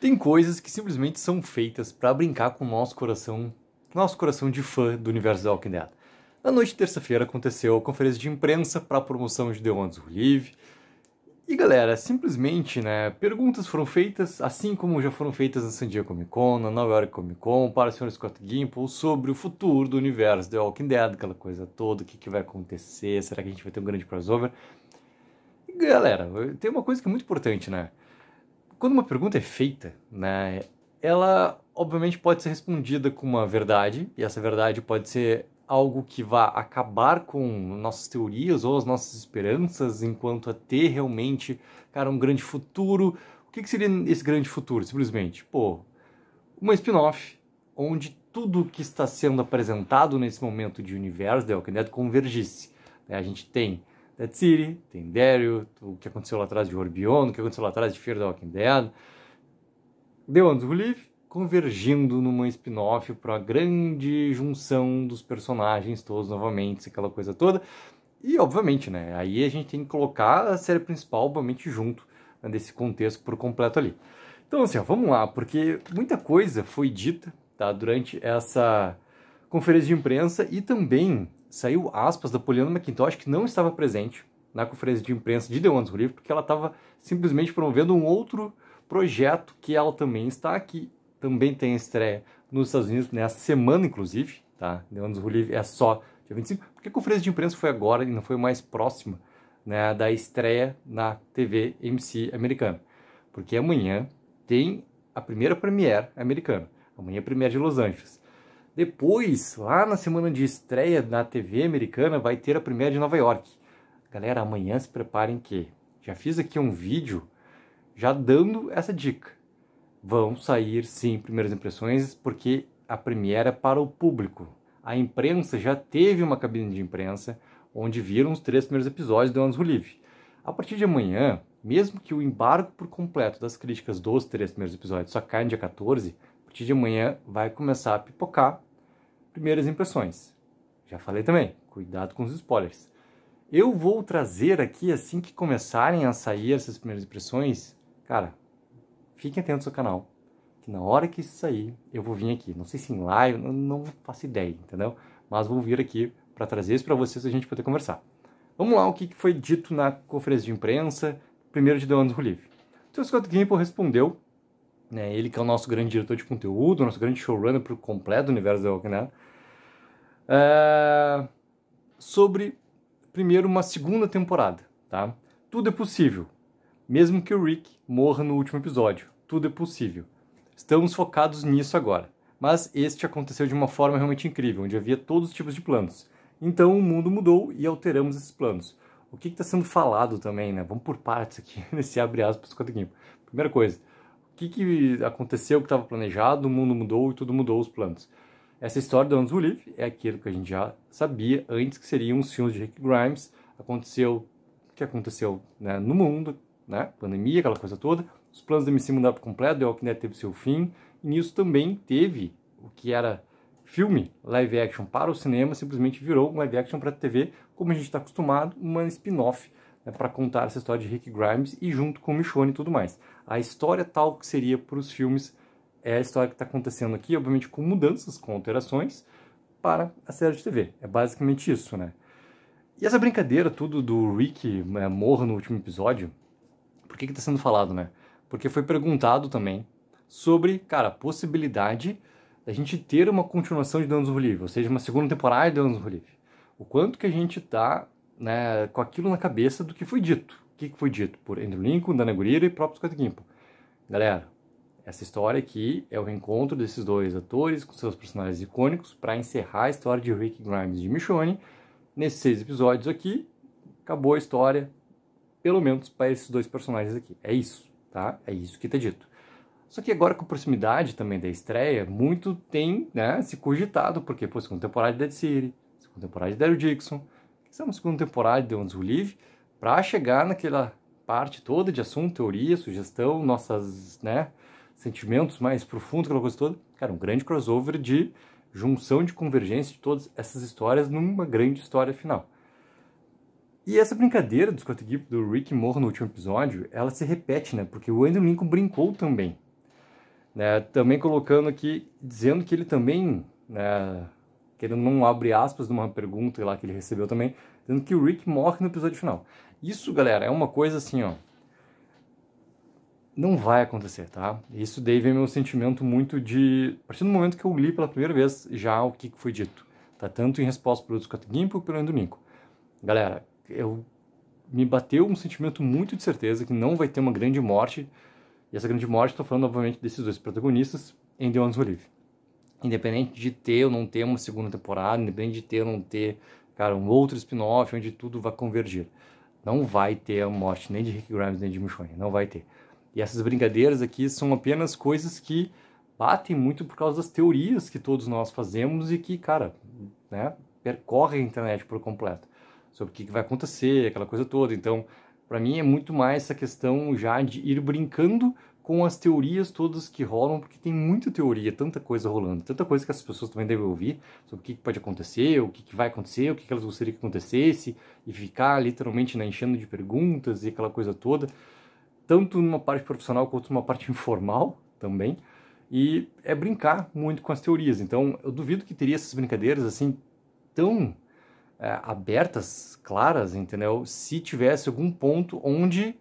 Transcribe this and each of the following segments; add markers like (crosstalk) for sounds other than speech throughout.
Tem coisas que simplesmente são feitas para brincar com o nosso coração, nosso coração de fã do universo da Walking Dead. Na noite de terça-feira aconteceu a conferência de imprensa para a promoção de The Ones Who Live. E galera, simplesmente, né, perguntas foram feitas, assim como já foram feitas na San Diego Comic Con, na Nova York Comic Con, para o Sr. Scott Gimple, sobre o futuro do universo The Walking Dead, aquela coisa toda, o que, que vai acontecer, será que a gente vai ter um grande crossover? E, galera, tem uma coisa que é muito importante, né? Quando uma pergunta é feita, né, ela obviamente pode ser respondida com uma verdade, e essa verdade pode ser algo que vá acabar com nossas teorias ou as nossas esperanças enquanto a ter realmente, cara, um grande futuro. O que, que seria esse grande futuro? Simplesmente, pô, uma spin-off onde tudo que está sendo apresentado nesse momento de universo The Walking convergisse. Né? A gente tem Dead City, tem Daryl, o que aconteceu lá atrás de Orbion, o que aconteceu lá atrás de Fear the Walking Dead. The Ones Who Live convergindo numa spin-off para a grande junção dos personagens todos novamente, aquela coisa toda. E, obviamente, né, aí a gente tem que colocar a série principal, obviamente, junto né, desse contexto por completo ali. Então, assim, ó, vamos lá, porque muita coisa foi dita tá, durante essa conferência de imprensa e também saiu aspas da Poliana McIntosh que não estava presente na conferência de imprensa de The Ones Who Live, porque ela estava simplesmente promovendo um outro projeto que ela também está aqui, também tem estreia nos Estados Unidos nessa semana, inclusive, tá? The Ones Who Live é só dia 25, porque a conferência de imprensa foi agora e não foi mais próxima né, da estreia na TV MC americana, porque amanhã tem a primeira premiere americana, amanhã é a premiere de Los Angeles. Depois, lá na semana de estreia na TV americana, vai ter a primeira de Nova York. Galera, amanhã se preparem que já fiz aqui um vídeo já dando essa dica. Vão sair sim primeiras impressões, porque a primeira é para o público. A imprensa já teve uma cabine de imprensa onde viram os três primeiros episódios do Anos Livre. A partir de amanhã, mesmo que o embargo por completo das críticas dos três primeiros episódios só caia no dia 14, a partir de amanhã vai começar a pipocar primeiras impressões. Já falei também, cuidado com os spoilers. Eu vou trazer aqui, assim que começarem a sair essas primeiras impressões, cara, fiquem atentos ao canal, que na hora que isso sair, eu vou vir aqui. Não sei se em live, não, faço ideia, entendeu? Mas vou vir aqui para trazer isso para vocês a gente poder conversar. Vamos lá, o que foi dito na conferência de imprensa, primeiro de Deonis Ruliv. Então, Scott Gimple respondeu, né, ele que é o nosso grande diretor de conteúdo, nosso grande showrunner por completo do universo da Walking é, sobre, primeiro, uma segunda temporada, tá? Tudo é possível, mesmo que o Rick morra no último episódio. Tudo é possível. Estamos focados nisso agora. Mas este aconteceu de uma forma realmente incrível, onde havia todos os tipos de planos. Então o mundo mudou e alteramos esses planos. O que está sendo falado também, né? Vamos por partes aqui, (laughs) nesse abre aspas quadrinho. Primeira coisa, o que, que aconteceu que estava planejado, o mundo mudou e tudo mudou os planos. Essa história do Anos Believe é aquilo que a gente já sabia antes que seriam os filmes de Rick Grimes, aconteceu o que aconteceu né, no mundo, né, pandemia, aquela coisa toda, os planos da MC mudaram por completo, The Walking Dead teve seu fim, e nisso também teve o que era filme live action para o cinema, simplesmente virou um live action para a TV, como a gente está acostumado, uma spin-off né, para contar essa história de Rick Grimes e junto com Michonne e tudo mais. A história tal que seria para os filmes é a história que está acontecendo aqui, obviamente com mudanças, com alterações, para a série de TV. É basicamente isso, né? E essa brincadeira tudo do Rick né, morra no último episódio, por que está sendo falado, né? Porque foi perguntado também sobre, cara, a possibilidade da gente ter uma continuação de do Relief, ou seja, uma segunda temporada de do Relief. O quanto que a gente está, né, com aquilo na cabeça do que foi dito. O que, que foi dito por Andrew Lincoln, Dana Gurira e próprio Scott Gimple. Galera, essa história aqui é o encontro desses dois atores com seus personagens icônicos para encerrar a história de Rick Grimes e de Michonne. Nesses seis episódios aqui, acabou a história, pelo menos para esses dois personagens aqui. É isso, tá? É isso que está dito. Só que agora com proximidade também da estreia, muito tem né, se cogitado, porque, pô, segunda temporada de Dead City, segunda temporada de Daryl Dixon, que é uma segunda temporada de Once Who Live, para chegar naquela parte toda de assunto, teoria, sugestão, nossas, né, sentimentos mais profundos, aquela coisa toda. Cara, um grande crossover de junção de convergência de todas essas histórias numa grande história final. E essa brincadeira do Scott Gibb, do Rick Moore no último episódio, ela se repete, né? Porque o Andrew Lincoln brincou também. Né? Também colocando aqui, dizendo que ele também, né? que ele não abre aspas numa pergunta lá que ele recebeu também, dizendo que o Rick morre no episódio final. Isso, galera, é uma coisa assim, ó não vai acontecer, tá? Isso daí vem meu sentimento muito de... A partir do momento que eu li pela primeira vez já o que foi dito, tá? Tanto em resposta pelo Scott Gimp quanto pelo Ando Nico. Galera, eu... Me bateu um sentimento muito de certeza que não vai ter uma grande morte. E essa grande morte, estou falando, novamente desses dois protagonistas em The Ones Who Live. Independente de ter ou não ter uma segunda temporada, independente de ter ou não ter, cara, um outro spin-off onde tudo vai convergir. Não vai ter a morte nem de Rick Grimes, nem de Michonne, não vai ter. E essas brincadeiras aqui são apenas coisas que batem muito por causa das teorias que todos nós fazemos e que, cara, né, percorrem a internet por completo. Sobre o que vai acontecer, aquela coisa toda. Então, para mim é muito mais essa questão já de ir brincando com as teorias todas que rolam, porque tem muita teoria, tanta coisa rolando, tanta coisa que as pessoas também devem ouvir sobre o que pode acontecer, o que vai acontecer, o que elas gostariam que acontecesse, e ficar literalmente né, enchendo de perguntas e aquela coisa toda tanto numa parte profissional quanto numa parte (laughs) informal também. E é brincar muito com as teorias. Então, eu duvido que teria essas brincadeiras assim tão é, abertas, claras, entendeu? Se tivesse algum ponto onde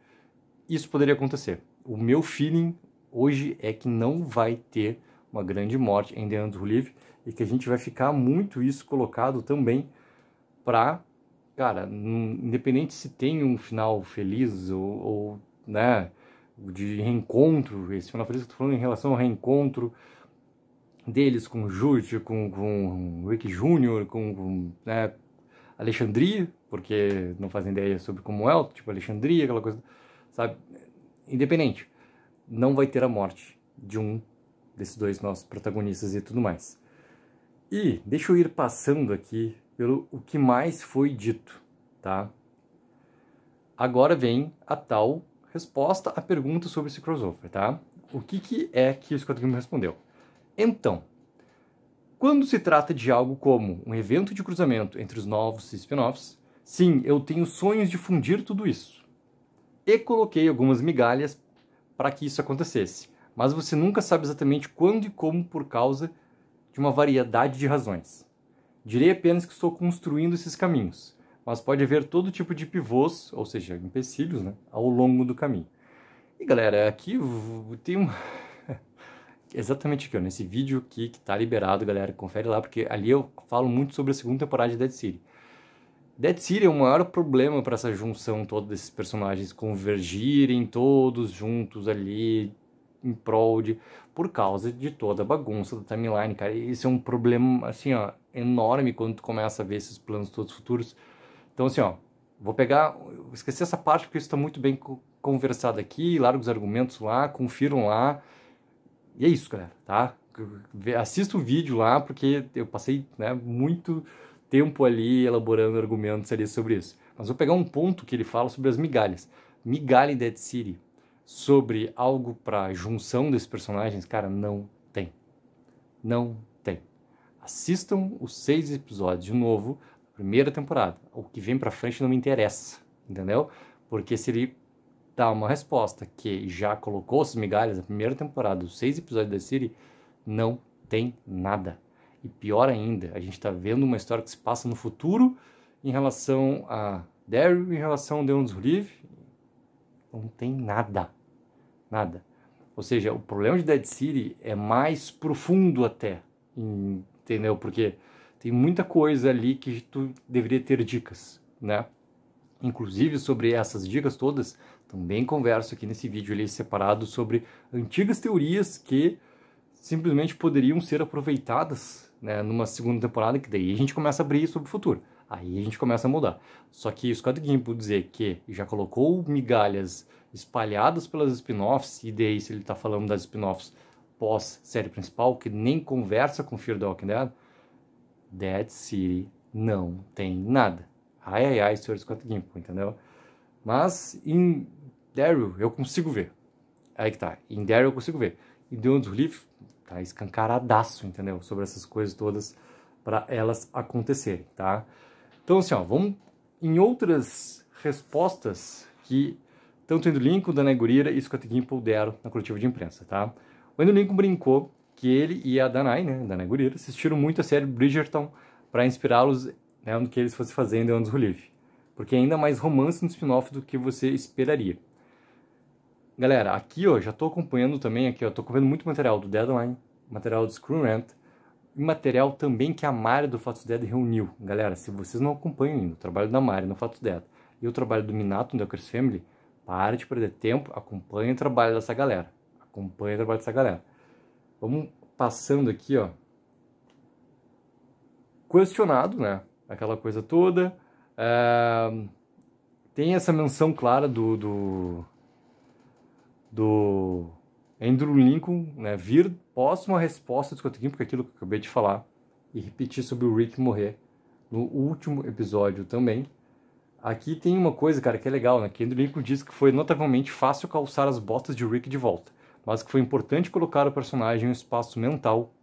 isso poderia acontecer. O meu feeling hoje é que não vai ter uma grande morte em The Andrew Live e que a gente vai ficar muito isso colocado também para, cara, independente se tem um final feliz ou, ou né, de reencontro, esse final feliz que eu tô falando em relação ao reencontro deles com Júlio, com, com Rick Júnior, com, com né, Alexandria, porque não fazem ideia sobre como é, tipo Alexandria, aquela coisa, sabe? Independente, não vai ter a morte de um desses dois nossos protagonistas e tudo mais. E deixa eu ir passando aqui pelo o que mais foi dito, tá? Agora vem a tal resposta à pergunta sobre esse crossover, tá? O que, que é que o Scott Gimple respondeu? Então, quando se trata de algo como um evento de cruzamento entre os novos spin-offs, sim, eu tenho sonhos de fundir tudo isso. E coloquei algumas migalhas para que isso acontecesse, mas você nunca sabe exatamente quando e como por causa de uma variedade de razões. Direi apenas que estou construindo esses caminhos, mas pode haver todo tipo de pivôs, ou seja, empecilhos, né, ao longo do caminho. E galera, aqui tem um... (laughs) Exatamente aqui, ó, nesse vídeo aqui que tá liberado, galera, confere lá, porque ali eu falo muito sobre a segunda temporada de Dead City. Dead City é o maior problema para essa junção toda desses personagens convergirem todos juntos ali em prol de por causa de toda a bagunça da timeline, cara. Isso é um problema assim, ó, enorme quando tu começa a ver esses planos todos futuros. Então, assim, ó, vou pegar, esqueci essa parte porque isso está muito bem conversado aqui, largo os argumentos lá, confiram lá. E é isso, galera, tá? Assista o vídeo lá porque eu passei né, muito tempo ali elaborando argumentos ali sobre isso. Mas vou pegar um ponto que ele fala sobre as migalhas. Migalha em Dead City sobre algo para junção desses personagens, cara, não tem. Não tem. Assistam os seis episódios de novo, Primeira temporada. O que vem pra frente não me interessa, entendeu? Porque se ele dá uma resposta que já colocou as migalhas da primeira temporada, os seis episódios da série, não tem nada. E pior ainda, a gente está vendo uma história que se passa no futuro em relação a Daryl, em relação a Deon's Live. Não tem nada. Nada. Ou seja, o problema de Dead City é mais profundo até. Entendeu? Porque tem muita coisa ali que tu deveria ter dicas, né? Inclusive sobre essas dicas todas, também converso aqui nesse vídeo ali separado sobre antigas teorias que simplesmente poderiam ser aproveitadas né, numa segunda temporada, que daí a gente começa a abrir sobre o futuro. Aí a gente começa a mudar. Só que Scott Gimple dizer que já colocou migalhas espalhadas pelas spin-offs, e daí se ele está falando das spin-offs pós-série principal, que nem conversa com Fear the Walking Dead, Dead City não tem nada. Ai, ai, ai, Senhor Scott Gimple, entendeu? Mas em Daryl eu consigo ver. Aí que tá, em Daryl eu consigo ver. E The Old Leaf tá escancaradaço, entendeu? Sobre essas coisas todas para elas acontecerem, tá? Então assim, ó, vamos em outras respostas que tanto o Andrew Lincoln, Danai Gurira e Scott Gimple deram na coletiva de imprensa, tá? O Andrew Lincoln brincou que ele e a Danai, né, Danai Gurira, assistiram muito a série Bridgerton para inspirá-los né, no que eles fossem fazendo em The Ones Who porque é ainda mais romance no spin-off do que você esperaria. Galera, aqui ó, já estou acompanhando também, aqui ó, tô acompanhando muito material do Deadline, material do Screw Rant, e material também que a Mari do Fatos Dead reuniu. Galera, se vocês não acompanham ainda o trabalho da Mari no Fatos Dead e o trabalho do Minato no The Curse Family, para de perder tempo, acompanhe o trabalho dessa galera. Acompanhe o trabalho dessa galera Vamos passando aqui, ó. Questionado, né? Aquela coisa toda. É... Tem essa menção clara do, do, do Andrew Lincoln, né? Vir pós uma resposta do Scott King, porque é aquilo que eu acabei de falar, e repetir sobre o Rick morrer no último episódio também. Aqui tem uma coisa, cara, que é legal, né? Que Andrew Lincoln diz que foi notavelmente fácil calçar as botas de Rick de volta mas que foi importante colocar o personagem em um espaço mental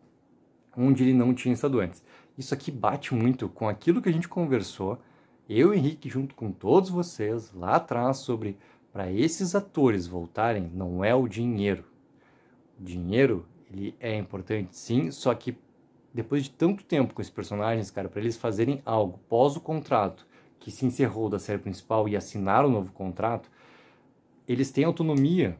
onde ele não tinha estado antes. Isso aqui bate muito com aquilo que a gente conversou, eu, e Henrique, junto com todos vocês lá atrás, sobre para esses atores voltarem, não é o dinheiro. O dinheiro, ele é importante sim, só que depois de tanto tempo com esses personagens, cara, para eles fazerem algo pós o contrato que se encerrou da série principal e assinar o um novo contrato, eles têm autonomia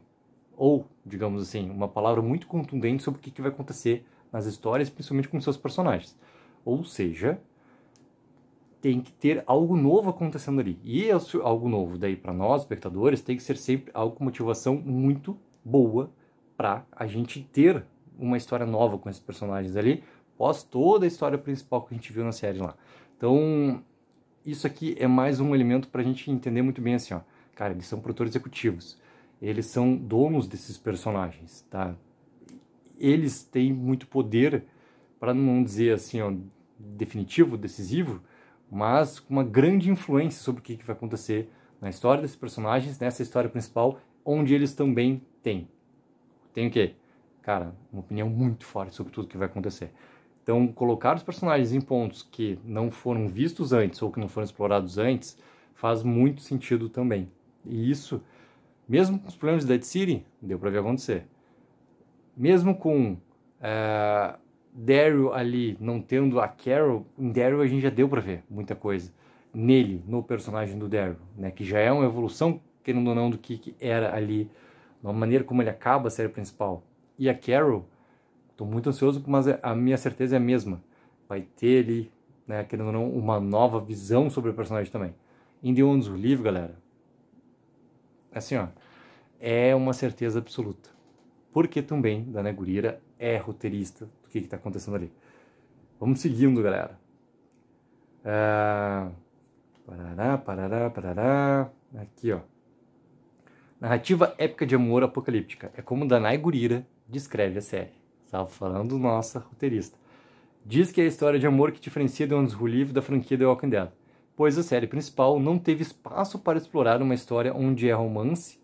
ou, digamos assim, uma palavra muito contundente sobre o que, vai acontecer nas histórias, principalmente com seus personagens. Ou seja, tem que ter algo novo acontecendo ali. E é algo novo daí para nós, espectadores, tem que ser sempre algo com motivação muito boa para a gente ter uma história nova com esses personagens ali, pós toda a história principal que a gente viu na série lá. Então, isso aqui é mais um elemento para a gente entender muito bem assim, ó. Cara, eles são produtores executivos eles são donos desses personagens, tá? Eles têm muito poder, para não dizer assim, ó, definitivo, decisivo, mas com uma grande influência sobre o que, que vai acontecer na história desses personagens, nessa história principal, onde eles também têm. Tem o quê? Cara, uma opinião muito forte sobre tudo que vai acontecer. Então, colocar os personagens em pontos que não foram vistos antes ou que não foram explorados antes faz muito sentido também. E isso mesmo com os problemas de Dead City, deu para ver acontecer. Mesmo com uh, Daryl ali não tendo a Carol, em Daryl a gente já deu para ver muita coisa. Nele, no personagem do Daryl, né? Que já é uma evolução, querendo ou não, do que, que era ali, da maneira como ele acaba a série principal. E a Carol, estou muito ansioso, mas a minha certeza é a mesma. Vai ter ali, né, querendo ou não, uma nova visão sobre o personagem também. Ones, o livro, galera, assim, ó, é uma certeza absoluta. Porque também Dana Gurira é roteirista do que está acontecendo ali. Vamos seguindo, galera. Ah, parará, parará, parará. Aqui, ó. Narrativa épica de amor apocalíptica. É como Danai Gurira descreve a série. Estava falando nossa roteirista. Diz que é a história de amor que diferencia de um dos livros da franquia The Walking Dead pois a série principal não teve espaço para explorar uma história onde é romance,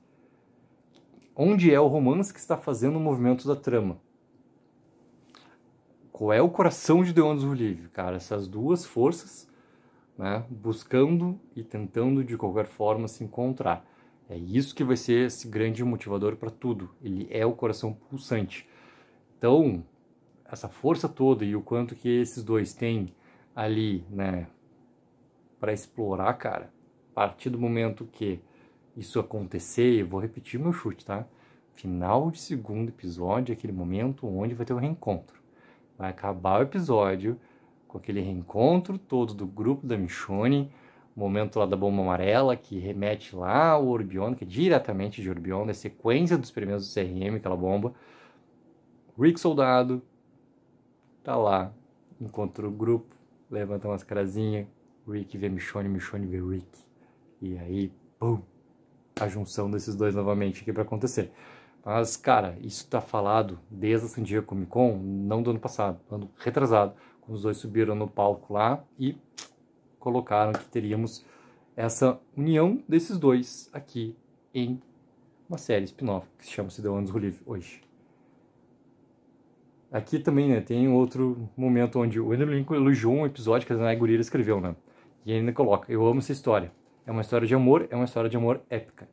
onde é o romance que está fazendo o movimento da trama. Qual é o coração de The Ondas Livre, cara? Essas duas forças, né, buscando e tentando de qualquer forma se encontrar. É isso que vai ser esse grande motivador para tudo. Ele é o coração pulsante. Então, essa força toda e o quanto que esses dois têm ali, né, para explorar, cara, a partir do momento que isso acontecer, eu vou repetir meu chute, tá? Final de segundo episódio, aquele momento onde vai ter o um reencontro. Vai acabar o episódio com aquele reencontro todo do grupo da Michonne, momento lá da bomba amarela que remete lá ao Orbion, que é diretamente de Orbion, da né? sequência dos primeiros do CRM, aquela bomba. Rick Soldado tá lá, encontra o grupo, levanta umas carazinhas, Rick vê Michonne, Michonne vê Rick. E aí, pum, a junção desses dois novamente aqui para acontecer. Mas, cara, isso tá falado desde a San Diego Comic Con, não do ano passado, ano retrasado, quando os dois subiram no palco lá e colocaram que teríamos essa união desses dois aqui em uma série spin-off que se chama Se Deu Anos Relive hoje. Aqui também, né, tem outro momento onde o Andrew Lincoln elogiou um episódio que a Zanai Gurira escreveu, né? E ele ainda coloca: Eu amo essa história. É uma história de amor, é uma história de amor épica.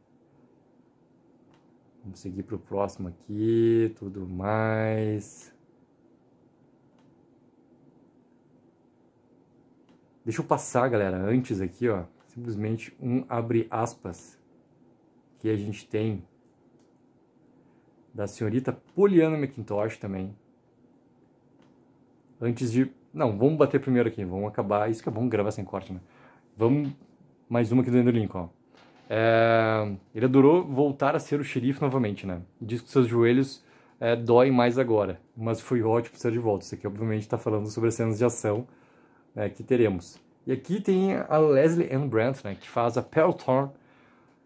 Vamos seguir para o próximo aqui, tudo mais. Deixa eu passar, galera, antes aqui, ó, simplesmente um abre aspas que a gente tem da senhorita Poliana McIntosh também. Antes de não, vamos bater primeiro aqui, vamos acabar. Isso que é bom gravar sem corte, né? Vamos mais uma aqui do Andrew Lincoln, ó. É, ele adorou voltar a ser o xerife novamente, né? Diz que seus joelhos é, doem mais agora, mas foi ótimo ser de volta. Isso aqui, obviamente, está falando sobre as cenas de ação é, que teremos. E aqui tem a Leslie Ann Brandt, né, que faz a Pelton,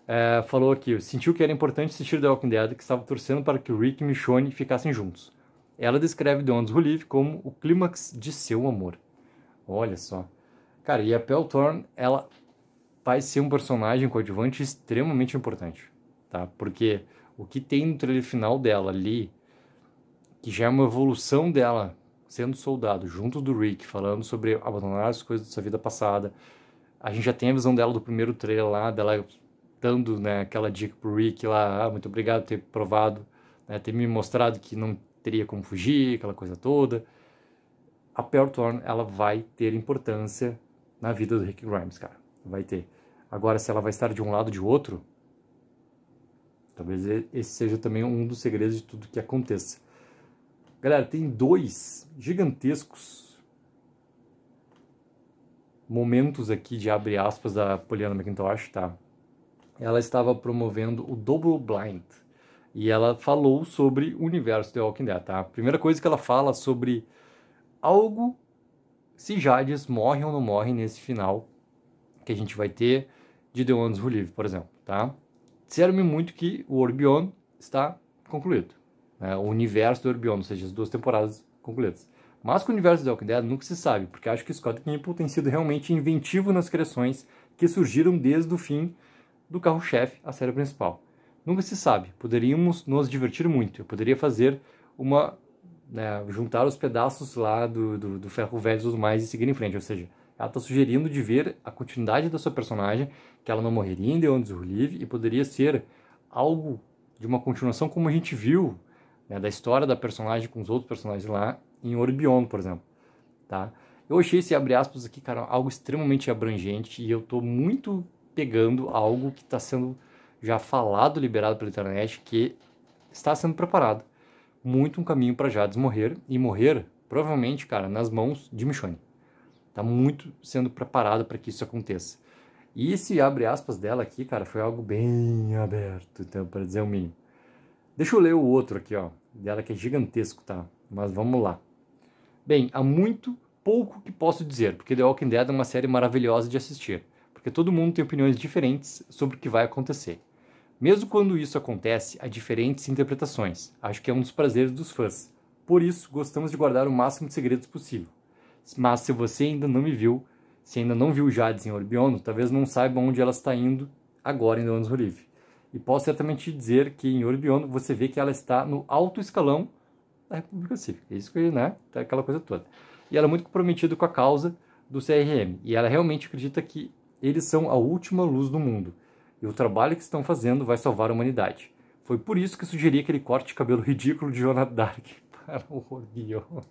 é, falou aqui, sentiu que era importante assistir The Walking Dead, que estava torcendo para que o Rick e Michonne ficassem juntos. Ela descreve Don Relief como o clímax de seu amor. Olha só. Cara, e a Peltorn, ela vai ser um personagem coadjuvante extremamente importante, tá? Porque o que tem no trailer final dela ali, que já é uma evolução dela sendo soldado, junto do Rick, falando sobre abandonar as coisas da sua vida passada. A gente já tem a visão dela do primeiro trailer lá, dela dando né, aquela dica pro Rick lá, ah, muito obrigado por ter provado, né, ter me mostrado que não teria como fugir, aquela coisa toda. A Peltorn, ela vai ter importância na vida do Rick Grimes, cara. Vai ter. Agora, se ela vai estar de um lado ou de outro, talvez esse seja também um dos segredos de tudo que aconteça. Galera, tem dois gigantescos momentos aqui de abre aspas da Poliana McIntosh, tá? Ela estava promovendo o Double Blind, e ela falou sobre o universo The Walking Dead, tá? A primeira coisa que ela fala sobre algo se Jades morre ou não morre nesse final que a gente vai ter de The Ones Who Live, por exemplo, tá? Disseram-me muito que o Orbion está concluído, né? O universo do Orbion, ou seja, as duas temporadas concluídas. Mas com o universo de Walking Dead nunca se sabe, porque acho que Scott Gimple tem sido realmente inventivo nas criações que surgiram desde o fim do carro-chefe a série principal. Nunca se sabe. Poderíamos nos divertir muito. Eu poderia fazer uma. Né, juntar os pedaços lá do, do, do ferro velho e tudo mais e seguir em frente. Ou seja, ela está sugerindo de ver a continuidade da sua personagem, que ela não morreria em The Ondes Who Live e poderia ser algo de uma continuação como a gente viu né, da história da personagem com os outros personagens lá em Orbion, por exemplo. Tá? Eu achei esse abre aspas aqui, cara, algo extremamente abrangente e eu estou muito pegando algo que está sendo já falado, liberado pela internet, que está sendo preparado muito um caminho para Jades morrer e morrer, provavelmente, cara, nas mãos de Michonne. está muito sendo preparado para que isso aconteça. E esse abre aspas dela aqui, cara, foi algo bem aberto, então, para dizer o mínimo. Deixa eu ler o outro aqui, ó, dela que é gigantesco, tá? Mas vamos lá. Bem, há muito pouco que posso dizer, porque The Walking Dead é uma série maravilhosa de assistir, porque todo mundo tem opiniões diferentes sobre o que vai acontecer. Mesmo quando isso acontece, há diferentes interpretações. Acho que é um dos prazeres dos fãs. Por isso, gostamos de guardar o máximo de segredos possível. Mas se você ainda não me viu, se ainda não viu Jade em Orbiono, talvez não saiba onde ela está indo agora em Donos Relief. E posso certamente dizer que em Orbiono você vê que ela está no alto escalão da República Cívica. É isso que, né? Tá aquela coisa toda. E ela é muito comprometida com a causa do CRM. E ela realmente acredita que eles são a última luz do mundo e o trabalho que estão fazendo vai salvar a humanidade. Foi por isso que sugeri aquele corte de cabelo ridículo de Jonah Dark (laughs) para o Orgiondo.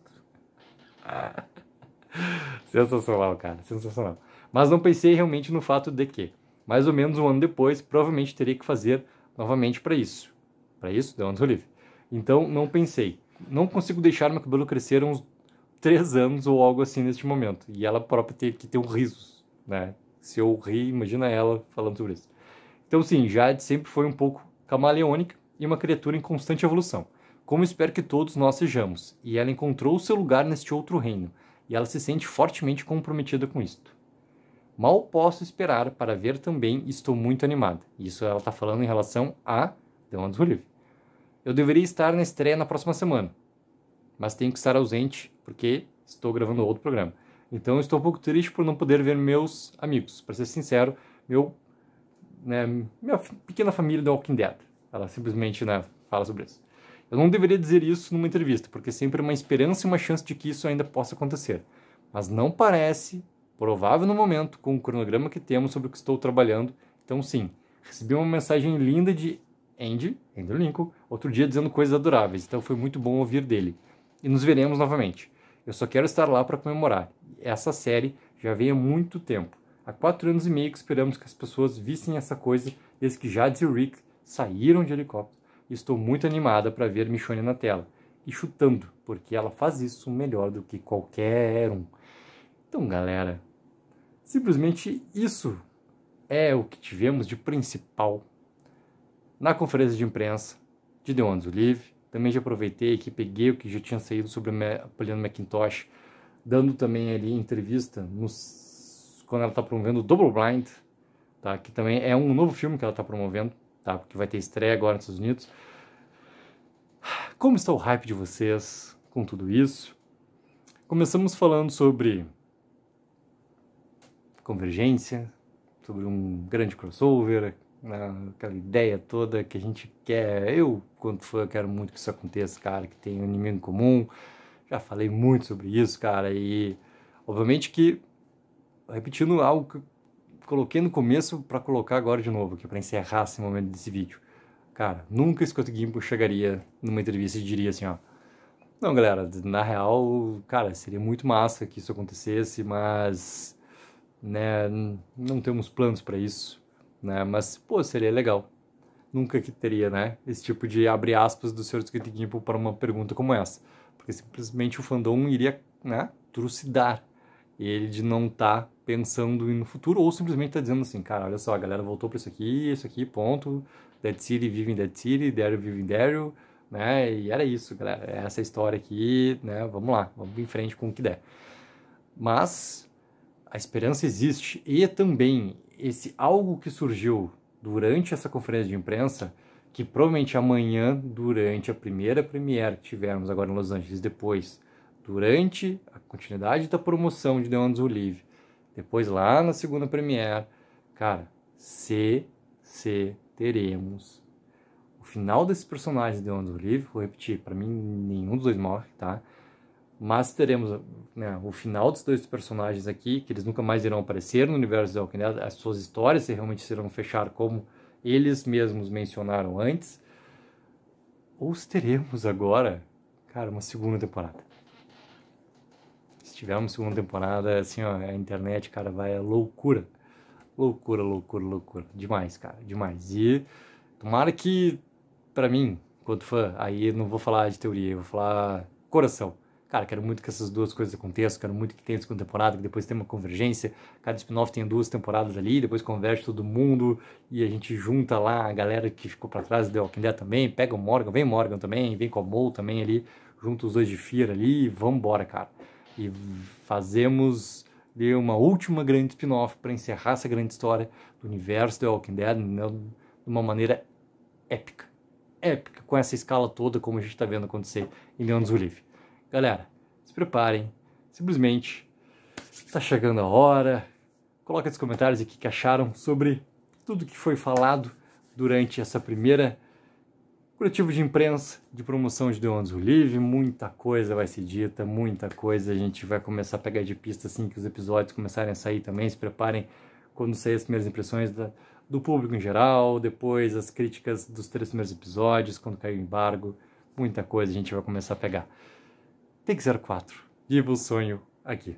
(laughs) sensacional, cara, sensacional. Mas não pensei realmente no fato de que, mais ou menos um ano depois, provavelmente teria que fazer novamente para isso. Para isso, Deon Olive. Então, não pensei. Não consigo deixar meu cabelo crescer uns três anos ou algo assim neste momento. E ela própria ter que ter um riso, né? Se eu rir, imagina ela falando sobre isso. Então, sim, Jade sempre foi um pouco camaleônica e uma criatura em constante evolução, como espero que todos nós sejamos, e ela encontrou o seu lugar neste outro reino, e ela se sente fortemente comprometida com isto. Mal posso esperar para ver também, estou muito animada. Isso ela está falando em relação a The Ones Who Live. Eu deveria estar na estreia na próxima semana, mas tenho que estar ausente porque estou gravando outro programa. Então estou um pouco triste por não poder ver meus amigos. Para ser sincero, meu né, minha pequena família do Walking Dead. Ela simplesmente né, fala sobre isso. Eu não deveria dizer isso numa entrevista, porque é sempre há uma esperança e uma chance de que isso ainda possa acontecer. Mas não parece provável no momento, com o cronograma que temos sobre o que estou trabalhando. Então, sim, recebi uma mensagem linda de Andy, Andrew Lincoln, outro dia dizendo coisas adoráveis, então foi muito bom ouvir dele. E nos veremos novamente. Eu só quero estar lá para comemorar. Essa série já veio há muito tempo. Há quatro anos e meio que esperamos que as pessoas vissem essa coisa desde que Jades e Rick saíram de helicóptero e estou muito animada para ver Michonne na tela e chutando, porque ela faz isso melhor do que qualquer um. Então, galera, simplesmente isso é o que tivemos de principal na conferência de imprensa de The Ones Live. Também já aproveitei que peguei o que já tinha saído sobre a Poliana McIntosh, dando também ali entrevista nos quando ela está promovendo o Double Blind, tá? que também é um novo filme que ela está promovendo, tá? que vai ter estreia agora nos Estados Unidos. Como está o hype de vocês com tudo isso? Começamos falando sobre convergência, sobre um grande crossover, né? aquela ideia toda que a gente quer. Eu, quanto fã, quero muito que isso aconteça, cara, que tem um inimigo em comum. Já falei muito sobre isso, cara, e obviamente que repetindo algo que eu coloquei no começo para colocar agora de novo, que é para encerrar esse assim, momento desse vídeo. Cara, nunca Scott Gimple chegaria numa entrevista e diria assim, ó, não, galera, na real, cara, seria muito massa que isso acontecesse, mas né, não temos planos para isso, né? Mas pô, seria legal. Nunca que teria, né, esse tipo de abre aspas do Sr. Scott Gimple para uma pergunta como essa, porque simplesmente o fandom iria, né, trucidar ele de não estar tá pensando no futuro ou simplesmente está dizendo assim, cara, olha só, a galera voltou para isso aqui, isso aqui, ponto. Dead City vive em Dead City, Daryl vive em Daryl, né? E era isso, galera. É essa história aqui, né? Vamos lá, vamos em frente com o que der. Mas a esperança existe e é também esse algo que surgiu durante essa conferência de imprensa, que provavelmente amanhã, durante a primeira premiere que tivermos agora em Los Angeles, depois, durante a continuidade da promoção de The Ones Who Live, depois lá na segunda premiere, cara, se, se teremos o final desses personagens de Ondas Olive, vou repetir, para mim nenhum dos dois morre, tá? Mas teremos né, o final dos dois personagens aqui, que eles nunca mais irão aparecer no universo de Walking as suas histórias realmente serão fechar como eles mesmos mencionaram antes. Ou teremos agora, cara, uma segunda temporada. Tivemos segunda temporada, assim, ó, a internet, cara, vai loucura. Loucura, loucura, loucura. Demais, cara, demais. E tomara que, para mim, quanto fã, aí não vou falar de teoria, vou falar coração. Cara, quero muito que essas duas coisas aconteçam, quero muito que tenha segunda temporada, que depois tenha uma convergência. Cada spin-off tem duas temporadas ali, depois converge todo mundo e a gente junta lá a galera que ficou para trás do Walking Dead também, pega o Morgan, vem Morgan também, vem com a Mo também ali, junta os dois de Fear ali e vambora, cara e fazemos de uma última grande spin-off para encerrar essa grande história do universo The Walking Dead né, de uma maneira épica. Épica, com essa escala toda como a gente está vendo acontecer em Leon Zuliv. Galera, se preparem, simplesmente está chegando a hora. Coloca nos comentários aqui que acharam sobre tudo que foi falado durante essa primeira Coletivo de imprensa, de promoção de Deondos Livre, muita coisa vai ser dita, muita coisa. A gente vai começar a pegar de pista assim que os episódios começarem a sair também. Se preparem quando sair as primeiras impressões da, do público em geral, depois as críticas dos três primeiros episódios, quando caiu o embargo, muita coisa a gente vai começar a pegar. Tem que 04, viva o sonho aqui.